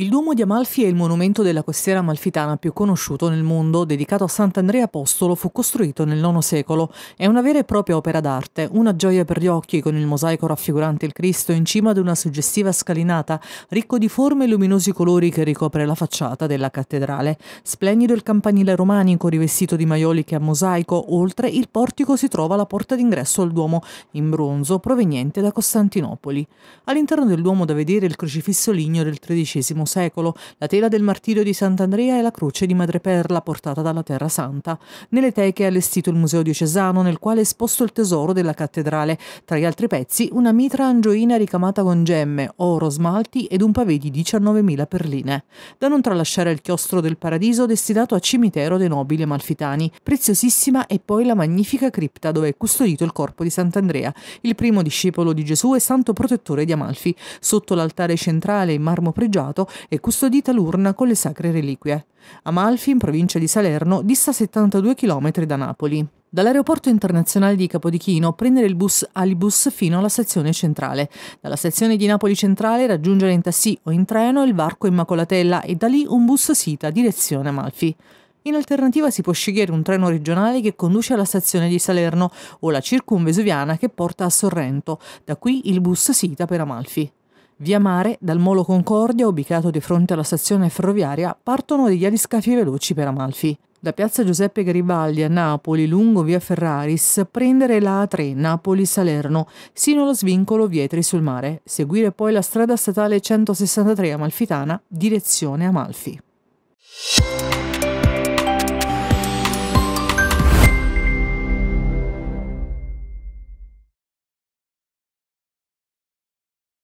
Il Duomo di Amalfi è il monumento della costiera amalfitana più conosciuto nel mondo, dedicato a Sant'Andrea Apostolo, fu costruito nel IX secolo. È una vera e propria opera d'arte, una gioia per gli occhi con il mosaico raffigurante il Cristo in cima ad una suggestiva scalinata, ricco di forme e luminosi colori che ricopre la facciata della cattedrale. Splendido il campanile romanico rivestito di maioliche a mosaico, oltre il portico si trova la porta d'ingresso al Duomo, in bronzo, proveniente da Costantinopoli. All'interno del Duomo da vedere il crocifisso ligneo del XIII secolo, la tela del martirio di Sant'Andrea e la croce di madreperla portata dalla Terra Santa. Nelle teche è allestito il Museo diocesano, nel quale è esposto il tesoro della cattedrale. Tra gli altri pezzi, una mitra angioina ricamata con gemme, oro, smalti ed un pavé di 19.000 perline. Da non tralasciare il chiostro del Paradiso destinato a cimitero dei nobili amalfitani. Preziosissima è poi la magnifica cripta dove è custodito il corpo di Sant'Andrea, il primo discepolo di Gesù e santo protettore di Amalfi. Sotto l'altare centrale in marmo pregiato e custodita l'urna con le sacre reliquie. Amalfi, in provincia di Salerno, dista 72 km da Napoli. Dall'aeroporto internazionale di Capodichino prendere il bus Alibus fino alla stazione centrale. Dalla stazione di Napoli centrale raggiungere in tassi o in treno il varco Immacolatella e da lì un bus Sita direzione Amalfi. In alternativa si può scegliere un treno regionale che conduce alla stazione di Salerno o la circumvesuviana che porta a Sorrento, da qui il bus Sita per Amalfi. Via mare, dal Molo Concordia, ubicato di fronte alla stazione ferroviaria, partono degli aliscafi veloci per Amalfi. Da piazza Giuseppe Garibaldi a Napoli, lungo via Ferraris, prendere la A3 Napoli-Salerno, sino allo svincolo Vietri sul mare, seguire poi la strada statale 163 Amalfitana, direzione Amalfi.